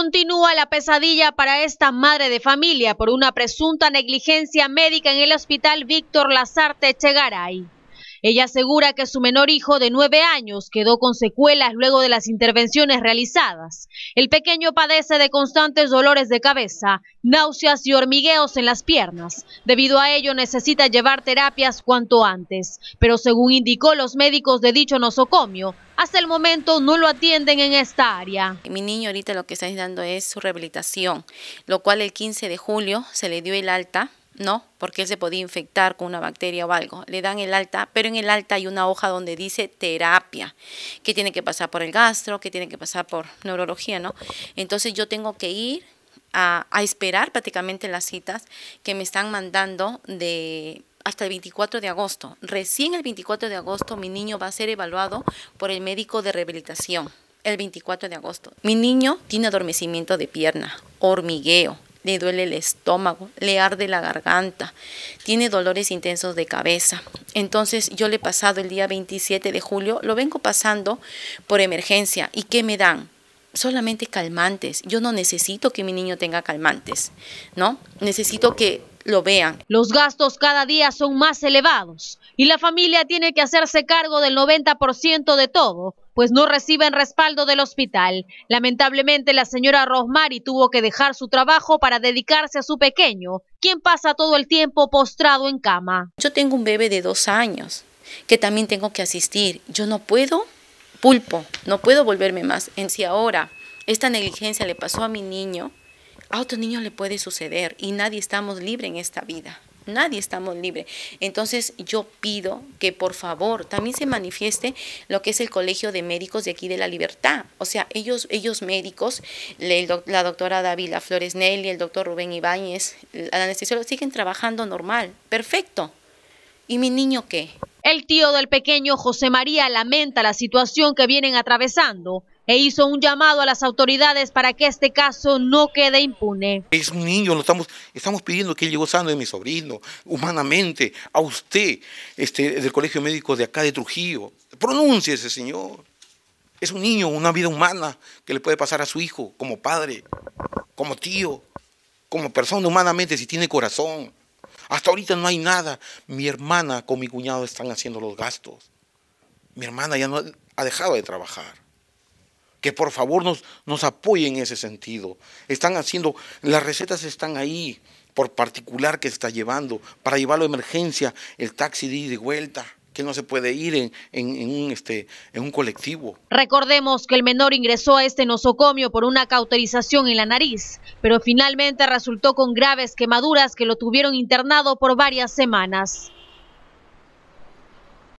Continúa la pesadilla para esta madre de familia por una presunta negligencia médica en el hospital Víctor Lazarte Chegaray. Ella asegura que su menor hijo de nueve años quedó con secuelas luego de las intervenciones realizadas. El pequeño padece de constantes dolores de cabeza, náuseas y hormigueos en las piernas. Debido a ello necesita llevar terapias cuanto antes, pero según indicó los médicos de dicho nosocomio, hasta el momento no lo atienden en esta área. Mi niño ahorita lo que estáis dando es su rehabilitación, lo cual el 15 de julio se le dio el alta ¿no? Porque él se podía infectar con una bacteria o algo. Le dan el alta, pero en el alta hay una hoja donde dice terapia, que tiene que pasar por el gastro, que tiene que pasar por neurología, ¿no? Entonces yo tengo que ir a, esperar prácticamente las citas que me están mandando de hasta el 24 de agosto. Recién el 24 de agosto mi niño va a ser evaluado por el médico de rehabilitación el 24 de agosto. Mi niño tiene adormecimiento de pierna, hormigueo, le duele el estómago, le arde la garganta, tiene dolores intensos de cabeza. Entonces yo le he pasado el día 27 de julio, lo vengo pasando por emergencia. ¿Y qué me dan? Solamente calmantes. Yo no necesito que mi niño tenga calmantes, ¿no? Necesito que lo vean. Los gastos cada día son más elevados y la familia tiene que hacerse cargo del 90% de todo pues no reciben respaldo del hospital. Lamentablemente, la señora Rosmari tuvo que dejar su trabajo para dedicarse a su pequeño, quien pasa todo el tiempo postrado en cama. Yo tengo un bebé de dos años que también tengo que asistir. Yo no puedo, pulpo, no puedo volverme más. En si ahora esta negligencia le pasó a mi niño, a otro niño le puede suceder y nadie estamos libres en esta vida. Nadie estamos libres. Entonces yo pido que por favor también se manifieste lo que es el Colegio de Médicos de aquí de la Libertad. O sea, ellos, ellos médicos, la doctora Dávila Flores Nelly, el doctor Rubén Ibáñez, la anestesiólogo, siguen trabajando normal. Perfecto. ¿Y mi niño qué? El tío del pequeño José María lamenta la situación que vienen atravesando e hizo un llamado a las autoridades para que este caso no quede impune. Es un niño, estamos, estamos pidiendo que él llegó sano de mi sobrino, humanamente, a usted, este, del Colegio Médico de acá de Trujillo. ese señor. Es un niño, una vida humana que le puede pasar a su hijo, como padre, como tío, como persona humanamente, si tiene corazón. Hasta ahorita no hay nada. Mi hermana con mi cuñado están haciendo los gastos. Mi hermana ya no ha dejado de trabajar que por favor nos, nos apoyen en ese sentido. Están haciendo, las recetas están ahí por particular que se está llevando, para llevarlo a emergencia, el taxi de vuelta que no se puede ir en, este, en un colectivo. Recordemos que el menor ingresó a este nosocomio por una cauterización en la nariz, pero finalmente resultó con graves quemaduras que lo tuvieron internado por varias semanas.